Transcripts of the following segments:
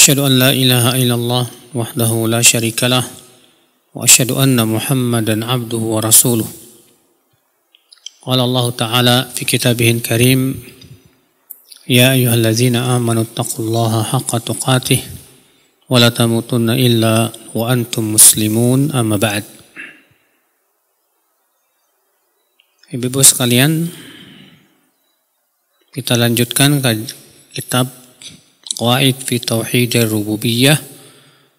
أشهد أن لا إله إلا الله وحده لا شريك له وأشهد أن محمدا عبده ورسوله قال الله تعالى في كتابه الكريم يا أيها الذين آمنوا اتقوا الله حق تقاته ولا تموتن إلا وأنتم مسلمون أما بعد Ibu-ibu sekalian, kita lanjutkan kitab العقائد في توحيد الربوبية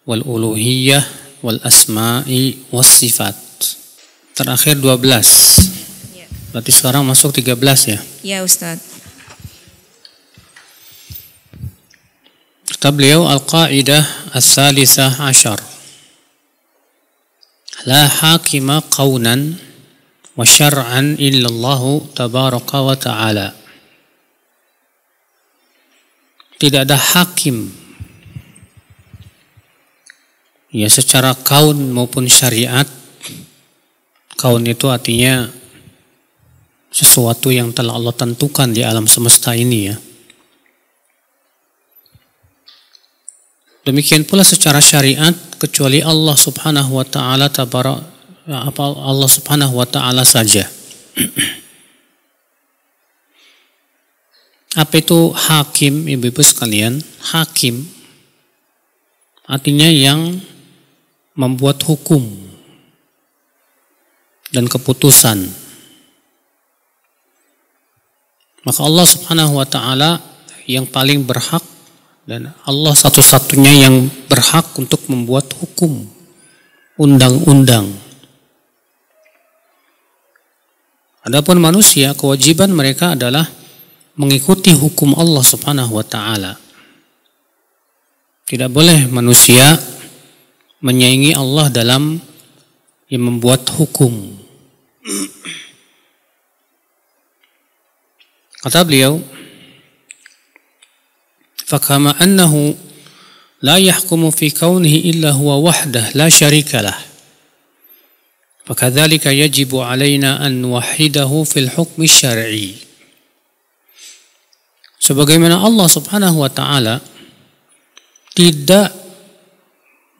والألوهية والأسماء والصفات terakhir 12 belas. berarti sekarang masuk 13 ya ya Ustaz kata beliau Al-Qa'idah As-Salisah Ashar La hakima qawnan wa syar'an illallahu tabaraka tidak ada hakim ya secara kaun maupun syariat kaun itu artinya sesuatu yang telah Allah tentukan di alam semesta ini ya demikian pula secara syariat kecuali Allah subhanahu wa ta'ala tabarak apa Allah subhanahu wa ta'ala saja Apa itu hakim, ibu-ibu sekalian? Hakim artinya yang membuat hukum dan keputusan. Maka Allah Subhanahu wa taala yang paling berhak dan Allah satu-satunya yang berhak untuk membuat hukum undang-undang. Adapun manusia kewajiban mereka adalah mengikuti hukum Allah Subhanahu wa taala. Tidak boleh manusia menyaingi Allah dalam yang membuat hukum. Kata beliau, "Fakama annahu la yahkumu fi kaunihi illa huwa wahdah la syarika lah." فكذلك يجب علينا أن نوحده في الحكم الشرعي sebagaimana Allah Subhanahu wa taala tidak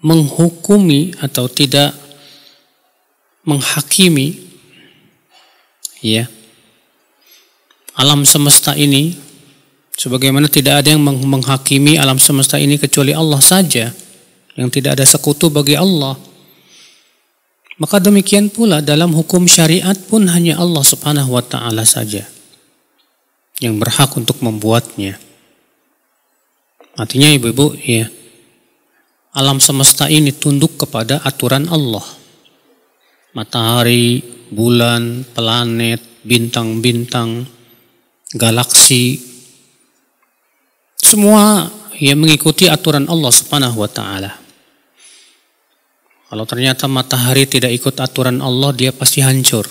menghukumi atau tidak menghakimi ya alam semesta ini sebagaimana tidak ada yang menghakimi alam semesta ini kecuali Allah saja yang tidak ada sekutu bagi Allah maka demikian pula dalam hukum syariat pun hanya Allah Subhanahu wa taala saja yang berhak untuk membuatnya. Artinya ibu-ibu, ya, alam semesta ini tunduk kepada aturan Allah. Matahari, bulan, planet, bintang-bintang, galaksi, semua yang mengikuti aturan Allah Subhanahu wa taala. Kalau ternyata matahari tidak ikut aturan Allah, dia pasti hancur.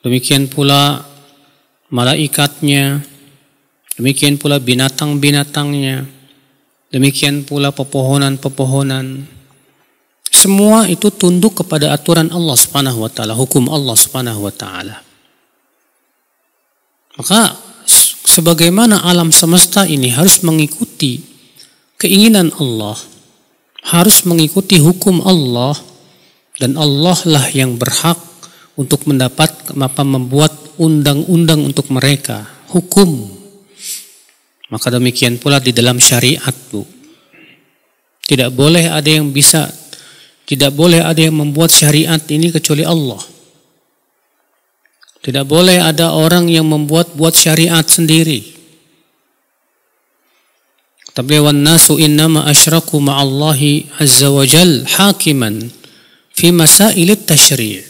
Demikian pula malaikatnya, demikian pula binatang-binatangnya, demikian pula pepohonan-pepohonan. Semua itu tunduk kepada aturan Allah Subhanahu wa taala, hukum Allah Subhanahu wa taala. Maka sebagaimana alam semesta ini harus mengikuti keinginan Allah, harus mengikuti hukum Allah dan Allah lah yang berhak untuk mendapat apa membuat undang-undang untuk mereka, hukum. Maka demikian pula di dalam syariat, Bu. Tidak boleh ada yang bisa tidak boleh ada yang membuat syariat ini kecuali Allah. Tidak boleh ada orang yang membuat-buat syariat sendiri. Tapi wan nasu innama asyraku ma'allahi azza wa jal hakiman fi masailit tashri'.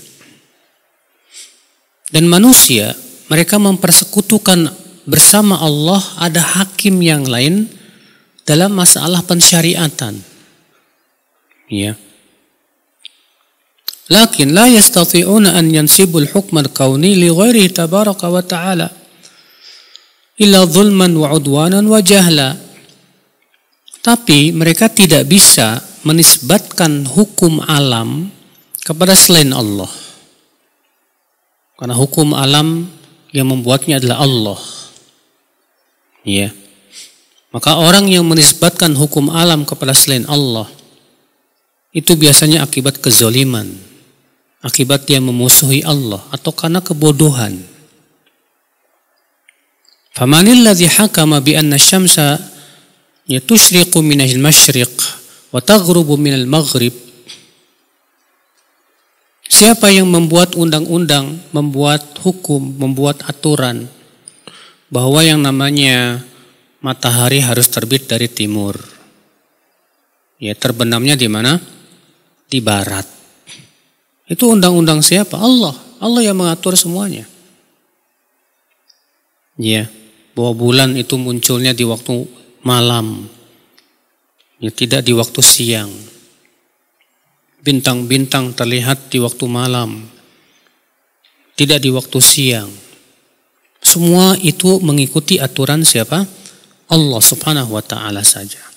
Dan manusia, mereka mempersekutukan bersama Allah ada hakim yang lain dalam masalah pensyariatan. Ya. Lakin la yastati'una an al-hukm al-kawni li ghairi tabaraka wa ta'ala illa zulman wa udwanan wa jahla. Tapi mereka tidak bisa menisbatkan hukum alam kepada selain Allah karena hukum alam yang membuatnya adalah Allah. Ya. Maka orang yang menisbatkan hukum alam kepada selain Allah itu biasanya akibat kezoliman, akibat dia memusuhi Allah atau karena kebodohan. Famanil ladzi hakama bi anna syamsa yatushriqu minal masyriq wa taghrubu minal maghrib Siapa yang membuat undang-undang, membuat hukum, membuat aturan bahwa yang namanya matahari harus terbit dari timur? Ya, terbenamnya di mana? Di barat. Itu undang-undang siapa? Allah. Allah yang mengatur semuanya. Ya, bahwa bulan itu munculnya di waktu malam. Ya, tidak di waktu siang bintang-bintang terlihat di waktu malam, tidak di waktu siang. Semua itu mengikuti aturan siapa? Allah Subhanahu wa taala saja.